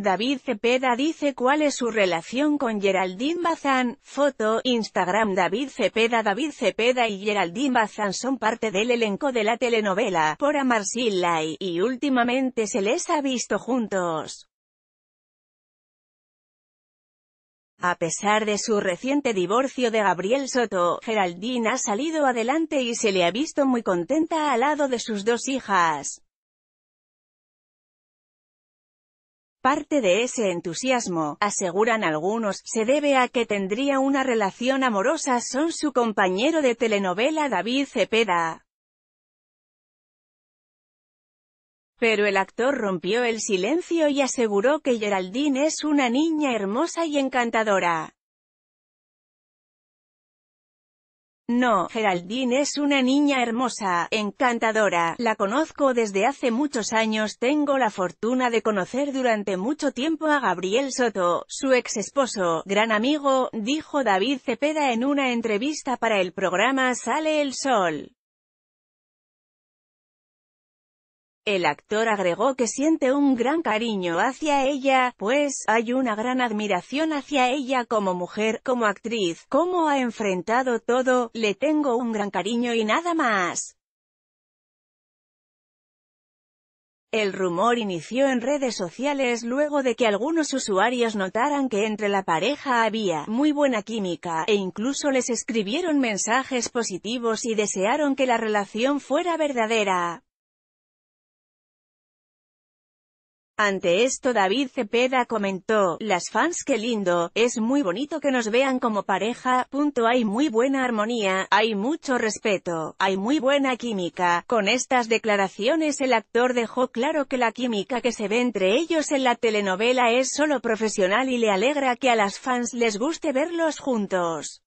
David Cepeda dice cuál es su relación con Geraldine Bazán, foto, Instagram David Cepeda David Cepeda y Geraldine Bazán son parte del elenco de la telenovela, por Amar Lai, y últimamente se les ha visto juntos. A pesar de su reciente divorcio de Gabriel Soto, Geraldine ha salido adelante y se le ha visto muy contenta al lado de sus dos hijas. Parte de ese entusiasmo, aseguran algunos, se debe a que tendría una relación amorosa con su compañero de telenovela David Cepeda. Pero el actor rompió el silencio y aseguró que Geraldine es una niña hermosa y encantadora. No, Geraldine es una niña hermosa, encantadora, la conozco desde hace muchos años, tengo la fortuna de conocer durante mucho tiempo a Gabriel Soto, su ex esposo, gran amigo, dijo David Cepeda en una entrevista para el programa Sale el Sol. El actor agregó que siente un gran cariño hacia ella, pues, hay una gran admiración hacia ella como mujer, como actriz, cómo ha enfrentado todo, le tengo un gran cariño y nada más. El rumor inició en redes sociales luego de que algunos usuarios notaran que entre la pareja había muy buena química, e incluso les escribieron mensajes positivos y desearon que la relación fuera verdadera. Ante esto David Cepeda comentó, las fans qué lindo, es muy bonito que nos vean como pareja, punto hay muy buena armonía, hay mucho respeto, hay muy buena química. Con estas declaraciones el actor dejó claro que la química que se ve entre ellos en la telenovela es solo profesional y le alegra que a las fans les guste verlos juntos.